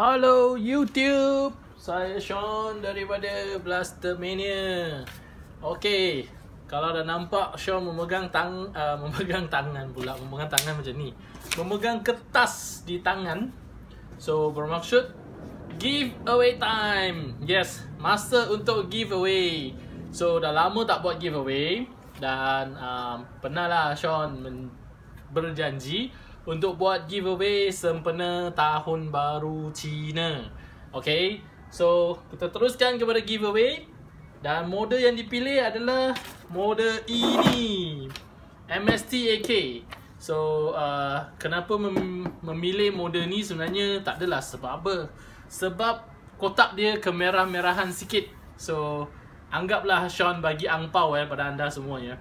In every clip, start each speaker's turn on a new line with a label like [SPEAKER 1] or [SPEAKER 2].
[SPEAKER 1] Hello YouTube. Saya Sean daripada Blaster Mania. Okey, kalau dah nampak Sean memegang tang uh, memegang tangan pula, memegang tangan macam ni. Memegang kertas di tangan. So bermaksud giveaway time. Yes, masa untuk giveaway. So dah lama tak buat giveaway dan uh, pernah lah Sean berjanji untuk buat giveaway sempena tahun baru Cina. Okay, so kita teruskan kepada giveaway dan model yang dipilih adalah model ini MSTAK. So, uh, kenapa mem- memilih model ni sebenarnya tak adalah sebab apa. Sebab kotak dia kemerah-merahan sikit. So, anggaplah Sean bagi angpau eh pada anda semua ya.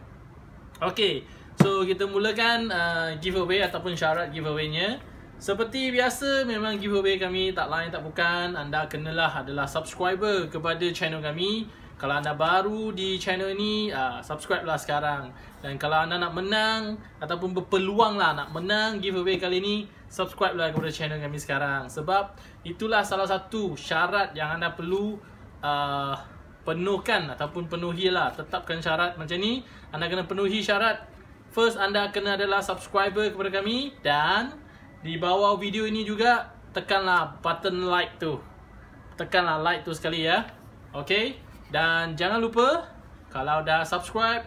[SPEAKER 1] Okay, So kita mulakan uh, giveaway ataupun syarat giveaway-nya. Seperti biasa memang giveaway kami tak lain tak bukan anda kenalah adalah subscriber kepada channel kami. Kalau anda baru di channel ini, uh, subscribe lah sekarang. Dan kalau anda nak menang ataupun berpeluang lah nak menang giveaway kali ini, subscribe lah kepada channel kami sekarang. Sebab itulah salah satu syarat yang anda perlu uh, penuhkan ataupun penuhilah. Tetapkan syarat macam ni. Anda kena penuhi syarat First anda kena adalah subscriber kepada kami dan di bawah video ini juga tekanlah button like tu. Tekanlah like tu sekali ya. Okay. Dan jangan lupa kalau dah subscribe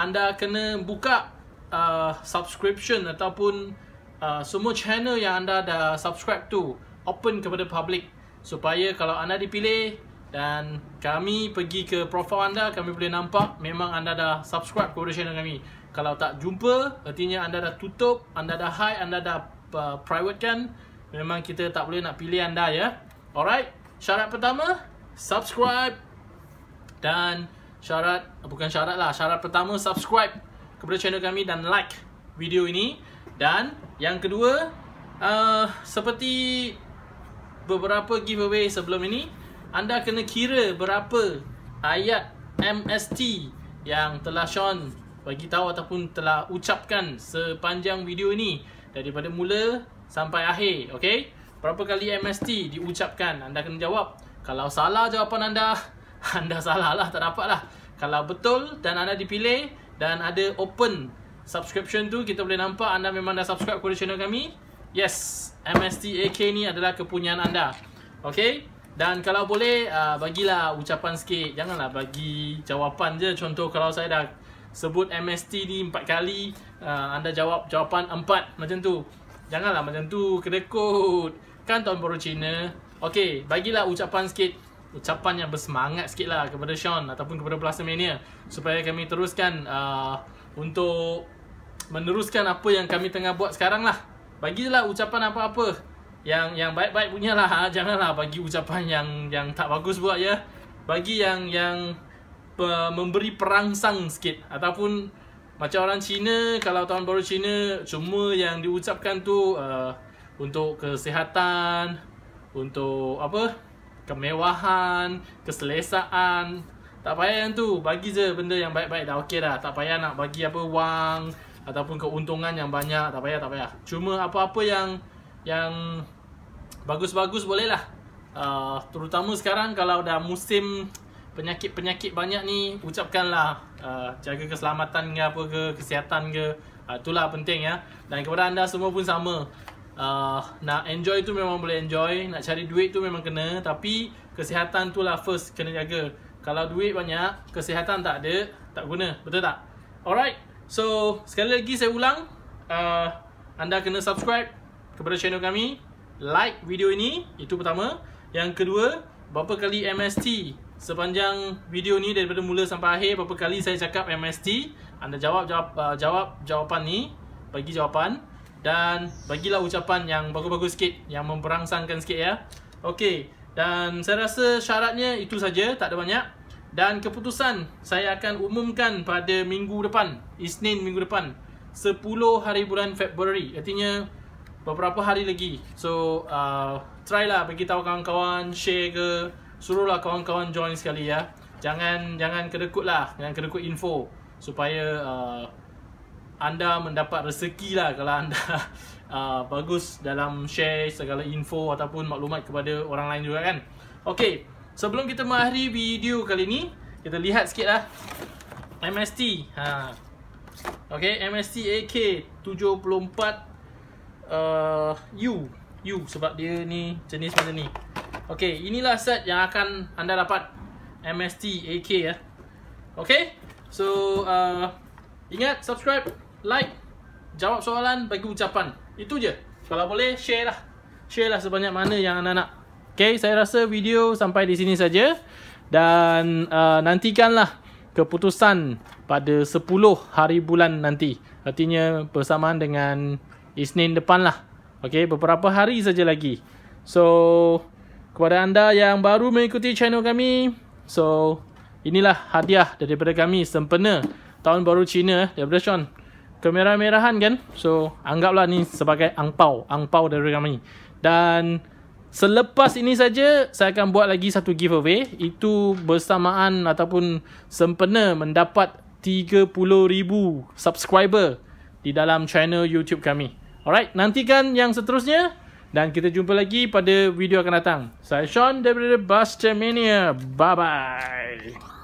[SPEAKER 1] anda kena buka uh, subscription ataupun uh, semua channel yang anda dah subscribe tu open kepada public supaya kalau anda dipilih dan kami pergi ke profil anda Kami boleh nampak memang anda dah subscribe kepada channel kami Kalau tak jumpa, artinya anda dah tutup Anda dah hide, anda dah uh, private kan Memang kita tak boleh nak pilih anda ya Alright, syarat pertama Subscribe Dan syarat, bukan syarat lah Syarat pertama, subscribe kepada channel kami dan like video ini Dan yang kedua uh, Seperti beberapa giveaway sebelum ini anda kena kira berapa ayat MST yang telah Sean bagi tahu ataupun telah ucapkan sepanjang video ini daripada mula sampai akhir okey berapa kali MST diucapkan anda kena jawab kalau salah jawapan anda anda salah lah tak dapat lah kalau betul dan anda dipilih dan ada open subscription tu kita boleh nampak anda memang dah subscribe kepada channel kami yes MST AK ni adalah kepunyaan anda okey dan kalau boleh, uh, bagilah ucapan sikit. Janganlah bagi jawapan je. Contoh kalau saya dah sebut MST ni 4 kali, uh, anda jawab jawapan 4 macam tu. Janganlah macam tu, kedekut. Kan tahun baru Cina. Okey, bagilah ucapan sikit. Ucapan yang bersemangat sikit lah kepada Sean ataupun kepada Plaza Mania. Supaya kami teruskan uh, untuk meneruskan apa yang kami tengah buat sekarang lah. Bagilah ucapan apa-apa yang yang baik-baik punya lah, ha, janganlah bagi ucapan yang yang tak bagus buat ya bagi yang yang pe, memberi perangsang sikit ataupun macam orang Cina kalau tahun baru Cina cuma yang diucapkan tu uh, untuk kesihatan untuk apa kemewahan keselesaan tak payah yang tu bagi je benda yang baik-baik dah okey dah tak payah nak bagi apa wang ataupun keuntungan yang banyak tak payah tak payah cuma apa-apa yang yang bagus-bagus bolehlah. Uh, terutama sekarang kalau dah musim penyakit-penyakit banyak ni, ucapkanlah uh, jaga keselamatan ke apa ke, kesihatan ke. Uh, itulah penting ya. Dan kepada anda semua pun sama. Uh, nak enjoy tu memang boleh enjoy, nak cari duit tu memang kena. Tapi kesihatan tu lah first kena jaga. Kalau duit banyak, kesihatan tak ada, tak guna. Betul tak? Alright, so sekali lagi saya ulang. Uh, anda kena subscribe kepada channel kami Like video ini, itu pertama Yang kedua, berapa kali MST Sepanjang video ni daripada mula sampai akhir Berapa kali saya cakap MST Anda jawab jawab, uh, jawab jawapan ni Bagi jawapan Dan bagilah ucapan yang bagus-bagus sikit Yang memperangsangkan sikit ya Okey, dan saya rasa syaratnya itu saja Tak ada banyak Dan keputusan saya akan umumkan pada minggu depan Isnin minggu depan 10 hari bulan Februari Artinya beberapa hari lagi. So, uh, try lah bagi tahu kawan-kawan, share ke, suruhlah kawan-kawan join sekali ya. Jangan jangan kedekut lah, jangan kedekut info supaya uh, anda mendapat rezeki lah kalau anda uh, bagus dalam share segala info ataupun maklumat kepada orang lain juga kan. Okay, sebelum kita mengakhiri video kali ni, kita lihat sikit lah. MST, ha. Okay, MST AK 74 Uh, U, U sebab dia ni jenis macam ni. Okey, inilah set yang akan anda dapat MST AK ya. Eh. Okey? So uh, ingat subscribe, like, jawab soalan, bagi ucapan. Itu je. Kalau boleh share lah. Share lah sebanyak mana yang anda nak. Okey, saya rasa video sampai di sini saja dan uh, nantikanlah keputusan pada 10 hari bulan nanti. Artinya bersamaan dengan Isnin depan lah. Okay, beberapa hari saja lagi. So, kepada anda yang baru mengikuti channel kami. So, inilah hadiah daripada kami sempena tahun baru Cina eh, daripada Sean. Kemerah-merahan kan? So, anggaplah ni sebagai angpau. Angpau daripada kami. Dan... Selepas ini saja saya akan buat lagi satu giveaway itu bersamaan ataupun sempena mendapat 30,000 subscriber di dalam channel YouTube kami. Alright, nantikan yang seterusnya dan kita jumpa lagi pada video akan datang. Saya Sean daripada Buster Bye-bye.